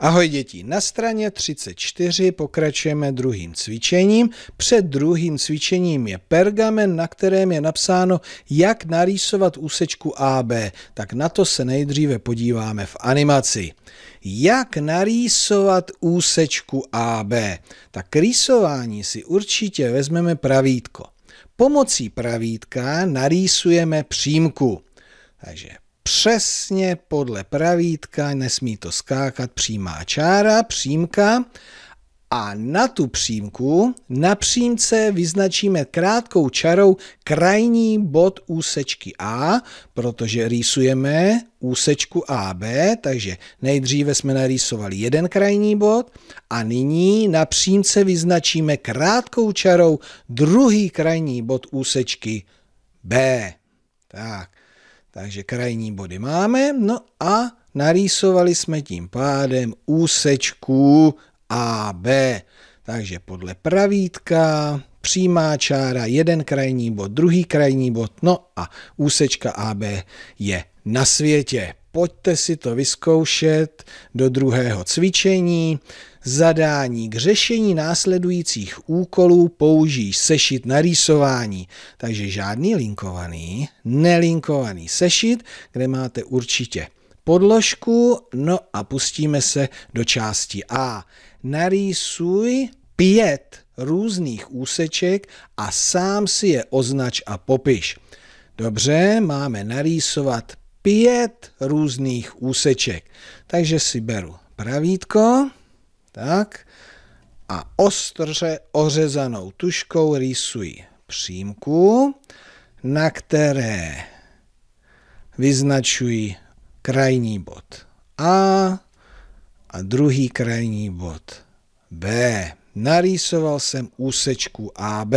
Ahoj děti, na straně 34 pokračujeme druhým cvičením. Před druhým cvičením je pergamen, na kterém je napsáno, jak narýsovat úsečku AB. Tak na to se nejdříve podíváme v animaci. Jak narýsovat úsečku AB? Tak rýsování si určitě vezmeme pravítko. Pomocí pravítka narýsujeme přímku. Takže přesně podle pravítka, nesmí to skákat, přímá čára, přímka a na tu přímku, na přímce vyznačíme krátkou čarou krajní bod úsečky A, protože rýsujeme úsečku AB, takže nejdříve jsme narýsovali jeden krajní bod a nyní na přímce vyznačíme krátkou čarou druhý krajní bod úsečky B. Tak. Takže krajní body máme, no a narýsovali jsme tím pádem úsečku AB. Takže podle pravítka přímá čára, jeden krajní bod, druhý krajní bod, no a úsečka AB je na světě pojďte si to vyzkoušet do druhého cvičení. Zadání k řešení následujících úkolů použij sešit na rýsování. Takže žádný linkovaný, nelinkovaný sešit, kde máte určitě podložku, no a pustíme se do části A. Narýsuj pět různých úseček a sám si je označ a popiš. Dobře, máme narýsovat pět různých úseček. Takže si beru pravítko, tak, a ostře ořezanou tuškou rýsuji přímku, na které vyznačuji krajní bod A a druhý krajní bod B. Narýsoval jsem úsečku AB.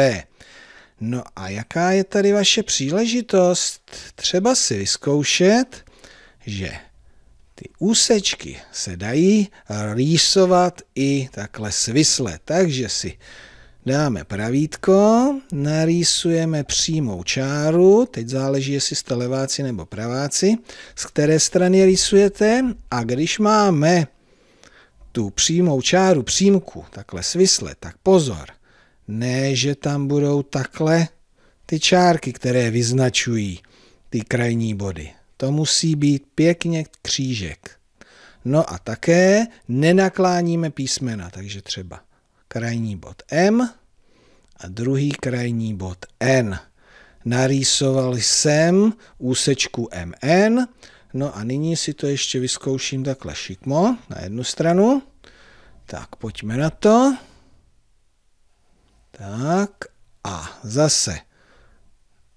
No a jaká je tady vaše příležitost? Třeba si vyzkoušet, že ty úsečky se dají rýsovat i takhle svisle, takže si dáme pravítko, narýsujeme přímou čáru, teď záleží, jestli jste leváci nebo praváci, z které strany rýsujete a když máme tu přímou čáru přímku, takhle svisle, tak pozor, ne, že tam budou takhle ty čárky, které vyznačují ty krajní body. To musí být pěkně křížek. No a také nenakláníme písmena, takže třeba krajní bod M a druhý krajní bod N. Narýsoval jsem úsečku MN, no a nyní si to ještě vyzkouším takhle šikmo na jednu stranu. Tak pojďme na to. Tak a zase.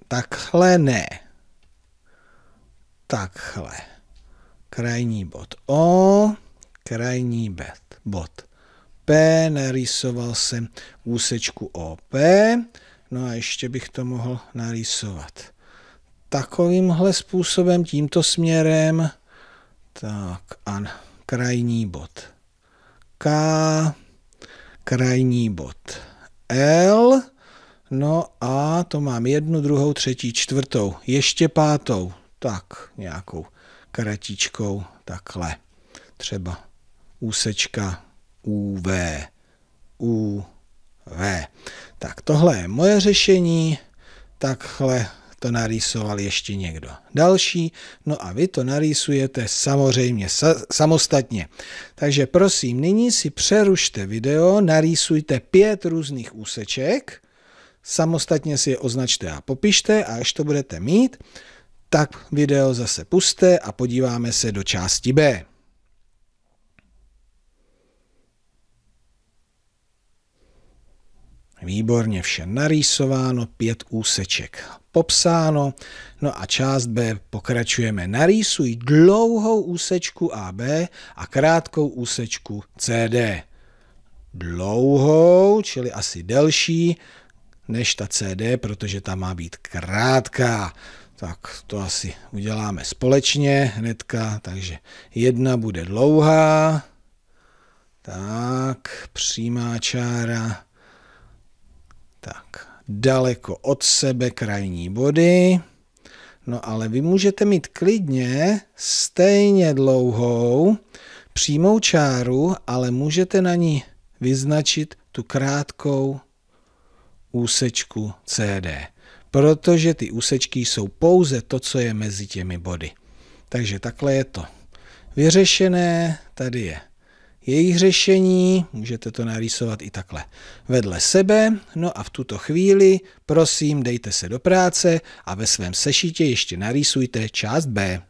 Takhle ne. Takhle. Krajní bod O, krajní bet, bod P, narýsoval jsem úsečku OP, no a ještě bych to mohl narýsovat takovýmhle způsobem, tímto směrem, tak a krajní bod K, krajní bod L, no a to mám jednu, druhou, třetí, čtvrtou, ještě pátou, tak nějakou kratičkou, takhle, třeba úsečka UV, UV. Tak tohle je moje řešení, takhle to narýsoval ještě někdo další, no a vy to narýsujete samozřejmě sa- samostatně. Takže prosím, nyní si přerušte video, narýsujte pět různých úseček, samostatně si je označte a popište a až to budete mít, tak video zase puste a podíváme se do části B. Výborně vše narýsováno, pět úseček popsáno. No a část B pokračujeme. Narýsuj dlouhou úsečku AB a krátkou úsečku CD. Dlouhou, čili asi delší než ta CD, protože ta má být krátká. Tak to asi uděláme společně hnedka, takže jedna bude dlouhá, tak přímá čára, daleko od sebe krajní body. No ale vy můžete mít klidně stejně dlouhou přímou čáru, ale můžete na ní vyznačit tu krátkou úsečku CD, protože ty úsečky jsou pouze to, co je mezi těmi body. Takže takhle je to vyřešené. Tady je jejich řešení, můžete to narýsovat i takhle vedle sebe. No a v tuto chvíli, prosím, dejte se do práce a ve svém sešitě ještě narýsujte část B.